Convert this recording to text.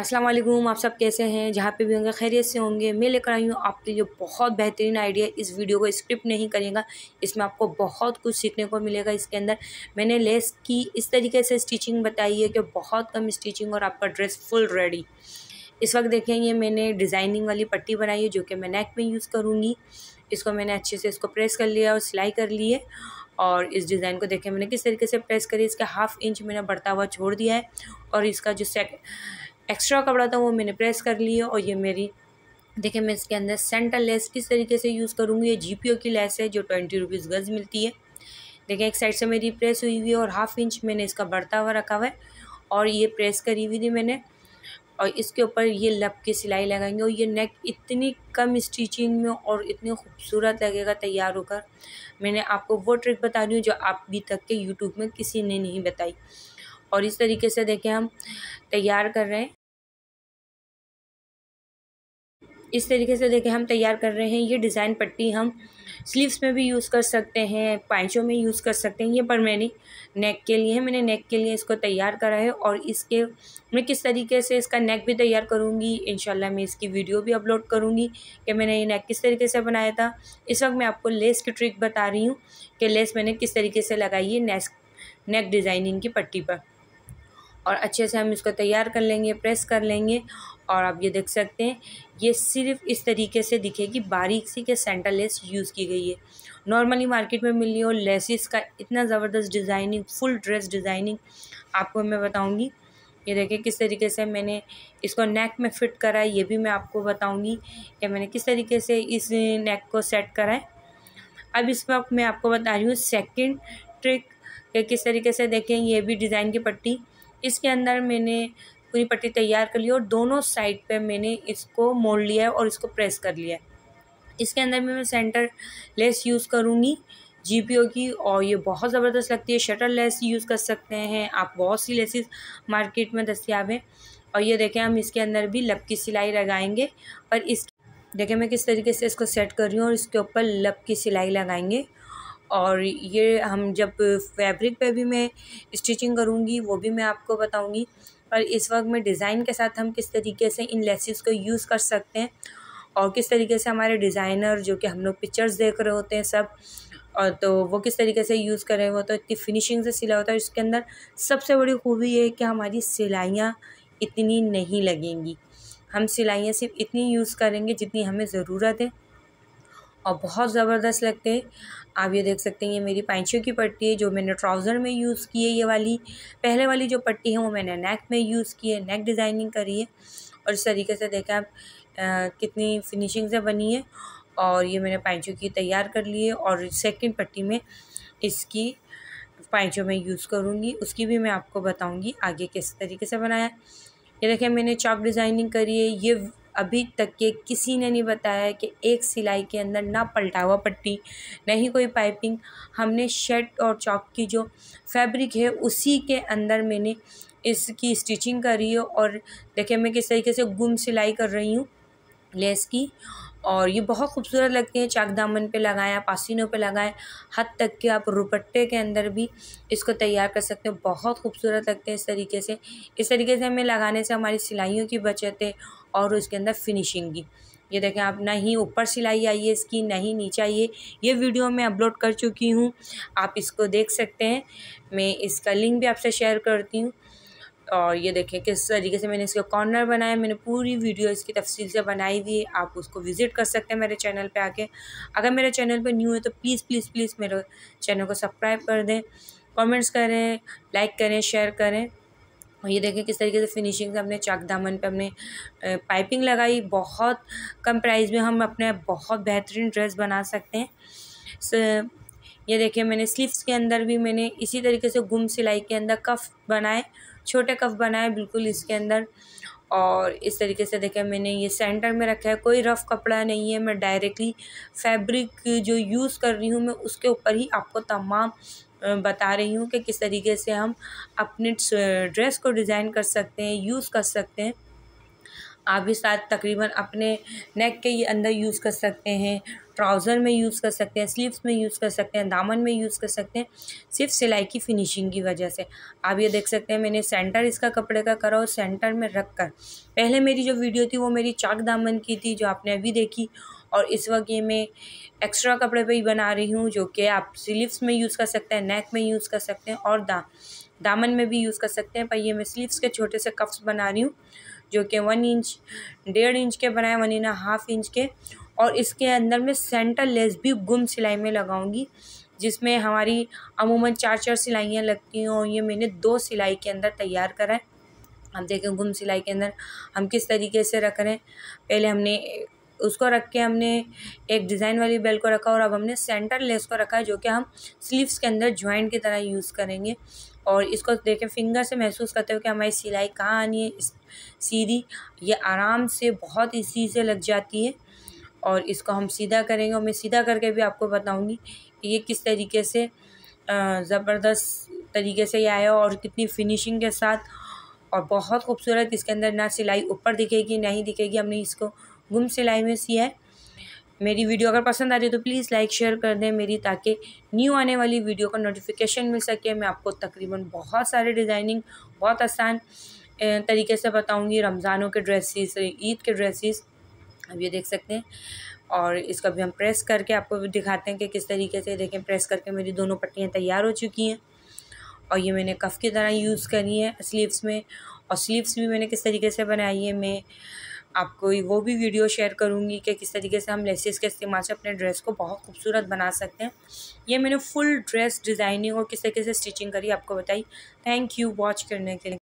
अस्सलाम वालेकुम आप सब कैसे हैं जहाँ पे भी होंगे खैरियत से होंगे मैं लेकर आई हूँ आपके लिए बहुत बेहतरीन आइडिया इस वीडियो को स्क्रिप्ट नहीं करेगा इसमें आपको बहुत कुछ सीखने को मिलेगा इसके अंदर मैंने लेस की इस तरीके से स्टिचिंग बताई है कि बहुत कम स्टिचिंग और आपका ड्रेस फुल रेडी इस वक्त देखें ये मैंने डिज़ाइनिंग वाली पट्टी बनाई है जो कि मैं नेक में यूज़ करूँगी इसको मैंने अच्छे से इसको प्रेस कर लिया और सिलाई कर ली है और इस डिज़ाइन को देखें मैंने किस तरीके से प्रेस करी इसका हाफ़ इंच मैंने बढ़ता हुआ छोड़ दिया है और इसका जो सेक एक्स्ट्रा कपड़ा था वो मैंने प्रेस कर लिया और ये मेरी देखिए मैं इसके अंदर सेंटर लेस किस तरीके से यूज़ करूँगी ये जी की लेस है जो ट्वेंटी रुपीज़ गज़ मिलती है देखिए एक साइड से मेरी प्रेस हुई हुई है और हाफ इंच मैंने इसका बढ़ता हुआ रखा हुआ है और ये प्रेस करी हुई थी मैंने और इसके ऊपर ये लप की सिलाई लगाएंगे और ये नेक इतनी कम स्टिचिंग में और इतनी खूबसूरत लगेगा तैयार होकर मैंने आपको वो ट्रिक बता रही हूँ जो आप अभी तक के यूट्यूब में किसी ने नहीं बताई और इस तरीके से देखें हम तैयार कर रहे हैं इस तरीके से देखें हम तैयार कर रहे हैं ये डिज़ाइन पट्टी हम स्लीव्स में भी यूज़ कर सकते हैं पैंचों में यूज़ कर सकते हैं ये पर मैंने नेक के लिए है मैंने नेक के लिए इसको तैयार करा है और इसके मैं किस तरीके से इसका नेक भी तैयार करूँगी इन मैं इसकी वीडियो भी अपलोड करूँगी कि मैंने ये नेक किस तरीके से बनाया था इस वक्त मैं आपको लेस की ट्रिक बता रही हूँ कि लेस मैंने किस तरीके से लगाई है नेक डिज़ाइनिंग की पट्टी पर और अच्छे से हम इसको तैयार कर लेंगे प्रेस कर लेंगे और आप ये देख सकते हैं ये सिर्फ इस तरीके से दिखेगी बारीक सी के सेंटर लेस यूज़ की गई है नॉर्मली मार्केट में मिली हो लेसिस का इतना ज़बरदस्त डिज़ाइनिंग फुल ड्रेस डिज़ाइनिंग आपको मैं बताऊँगी ये देखिए किस तरीके से मैंने इसको नेक में फिट करा है ये भी मैं आपको बताऊँगी कि मैंने किस तरीके से इस नेक को सेट करा है अब इस वक्त मैं आपको बता रही हूँ सेकेंड ट्रिक कि किस तरीके से देखें ये भी डिज़ाइन की पट्टी इसके अंदर मैंने पूरी पट्टी तैयार कर ली और दोनों साइड पे मैंने इसको मोड़ लिया है और इसको प्रेस कर लिया है इसके अंदर में मैं सेंटर लेस यूज़ करूँगी जी की और ये बहुत ज़बरदस्त लगती है शटर लेस यूज़ कर सकते हैं आप बहुत सी लेसेस मार्केट में दस्तियाब हैं और ये देखें हम इसके अंदर भी लब की सिलाई लगाएंगे और इस देखें मैं किस तरीके से इसको सेट कर रही हूँ और इसके ऊपर लब की सिलाई लगाएंगे और ये हम जब फैब्रिक पे भी मैं स्टिचिंग करूँगी वो भी मैं आपको बताऊँगी पर इस वक्त में डिज़ाइन के साथ हम किस तरीके से इन लेसिस को यूज़ कर सकते हैं और किस तरीके से हमारे डिज़ाइनर जो कि हम लोग पिक्चर्स देख रहे होते हैं सब और तो वो किस तरीके से यूज़ कर रहे होते इतनी फिनिशिंग से सिला होता है इसके अंदर सबसे बड़ी खूबी ये है कि हमारी सिलाइयाँ इतनी नहीं लगेंगी हम सिलाइयाँ सिर्फ इतनी यूज़ करेंगे जितनी हमें ज़रूरत है और बहुत ज़बरदस्त लगते हैं आप ये देख सकते हैं ये मेरी पैंचों की पट्टी है जो मैंने ट्राउज़र में यूज़ की है ये वाली पहले वाली जो पट्टी है वो मैंने नेक में यूज़ की है नेक डिज़ाइनिंग करी है और इस तरीके से देखें आप कितनी फिनिशिंग से बनी है और ये मैंने पैंचों की तैयार कर ली है और सेकेंड पट्टी में इसकी पैंचों में यूज़ करूँगी उसकी भी मैं आपको बताऊँगी आगे किस तरीके से बनाया ये देखें मैंने चॉप डिज़ाइनिंग करी है ये अभी तक के किसी ने नहीं बताया कि एक सिलाई के अंदर ना पलटा हुआ पट्टी नहीं कोई पाइपिंग हमने शर्ट और चौक की जो फैब्रिक है उसी के अंदर मैंने इसकी स्टिचिंग करी है और देखिए मैं किस तरीके से गुम सिलाई कर रही हूँ लेस की और ये बहुत खूबसूरत लगती हैं चाक दामन पे लगाएं आप आसिनों पे लगाएं हद तक के आप रुपट्टे के अंदर भी इसको तैयार कर सकते हैं बहुत खूबसूरत लगते हैं इस तरीके से इस तरीके से हमें लगाने से हमारी सिलाइयों की बचत है और उसके अंदर फिनिशिंग की ये देखें आप ना ही ऊपर सिलाई आई है इसकी ना ही नीचे आई है ये वीडियो मैं अपलोड कर चुकी हूँ आप इसको देख सकते हैं मैं इसका लिंक भी आपसे शेयर करती हूँ और ये देखें किस तरीके से मैंने इसका कॉर्नर बनाया मैंने पूरी वीडियो इसकी तफसील से बनाई हुई है आप उसको विज़िट कर सकते हैं मेरे चैनल पे आके अगर मेरे चैनल पे न्यू है तो प्लीज़ प्लीज़ प्लीज़ मेरे चैनल को सब्सक्राइब कर दें कमेंट्स करें लाइक करें शेयर करें और ये देखें किस तरीके से फिनिशिंग से हमने चाक दामन पर हमने पाइपिंग लगाई बहुत कम प्राइस में हम अपने बहुत बेहतरीन ड्रेस बना सकते हैं ये देखिए मैंने स्लीव्स के अंदर भी मैंने इसी तरीके से गुम सिलाई के अंदर कफ बनाए छोटे कफ बनाए बिल्कुल इसके अंदर और इस तरीके से देखें मैंने ये सेंटर में रखा है कोई रफ़ कपड़ा नहीं है मैं डायरेक्टली फैब्रिक जो यूज़ कर रही हूँ मैं उसके ऊपर ही आपको तमाम बता रही हूँ कि किस तरीके से हम अपने ड्रेस को डिज़ाइन कर सकते हैं यूज़ कर सकते हैं आप भी साथ तकरीबन अपने नेक के अंदर यूज़ कर सकते हैं ट्राउज़र में यूज़ कर सकते हैं स्लीव्स में यूज़ कर सकते हैं दामन में यूज़ कर सकते हैं सिर्फ सिलाई की फिनिशिंग की वजह से आप ये देख सकते हैं मैंने सेंटर इसका कपड़े का करा और सेंटर में रख कर पहले मेरी जो वीडियो थी वो मेरी चाक दामन की थी जो आपने अभी देखी और इस वक्त ये मैं एक्स्ट्रा कपड़े पर ही बना रही हूँ जो कि आप स्लीव्स में यूज़ कर सकते हैं नेक में यूज़ कर सकते हैं और दा दामन में भी यूज़ कर सकते हैं पर ये मैं स्लीव्स के छोटे से कफ्स बना रही हूँ जो कि वन इंच डेढ़ इंच के बनाए वन एंड हाफ इंच के और इसके अंदर में सेंटर लेस भी गुम सिलाई में लगाऊंगी जिसमें हमारी अमूमन चार चार सिलाइयाँ लगती हैं और ये मैंने दो सिलाई के अंदर तैयार करा है हम देखें गुम सिलाई के अंदर हम किस तरीके से रख रहे हैं पहले हमने उसको रख के हमने एक डिज़ाइन वाली बेल को रखा और अब हमने सेंटर लेस को रखा है जो कि हम स्लीव्स के अंदर ज्वाइंट की तरह यूज़ करेंगे और इसको देखें फिंगर से महसूस करते हुए कि हमारी सिलाई कहाँ आनी है सीधी ये आराम से बहुत इसी से लग जाती है और इसको हम सीधा करेंगे और मैं सीधा करके भी आपको बताऊँगी कि ये किस तरीके से ज़बरदस्त तरीके से ये आया और कितनी फिनिशिंग के साथ और बहुत खूबसूरत इसके अंदर ना सिलाई ऊपर दिखेगी ना ही दिखेगी हमने इसको गुम सिलाई में सी है मेरी वीडियो अगर पसंद आ रही है तो प्लीज़ लाइक शेयर कर दें मेरी ताकि न्यू आने वाली वीडियो का नोटिफिकेशन मिल सके मैं आपको तकरीबन बहुत सारे डिज़ाइनिंग बहुत आसान तरीके से बताऊंगी रमज़ानों के ड्रेसेस ईद के ड्रेसेस अब ये देख सकते हैं और इसका भी हम प्रेस करके आपको भी दिखाते हैं कि किस तरीके से देखें प्रेस करके मेरी दोनों पट्टियाँ तैयार हो चुकी हैं और ये मैंने कफ़ की तरह यूज़ करी है स्लीव्स में और स्लीव्स भी मैंने किस तरीके से बनाई है मैं आपको वो भी वीडियो शेयर करूँगी कि किस तरीके से हम लेसेस के इस्तेमाल से अपने ड्रेस को बहुत खूबसूरत बना सकते हैं ये मैंने फुल ड्रेस डिज़ाइनिंग और किस तरीके से स्टिचिंग करी आपको बताई थैंक यू वॉच करने के लिए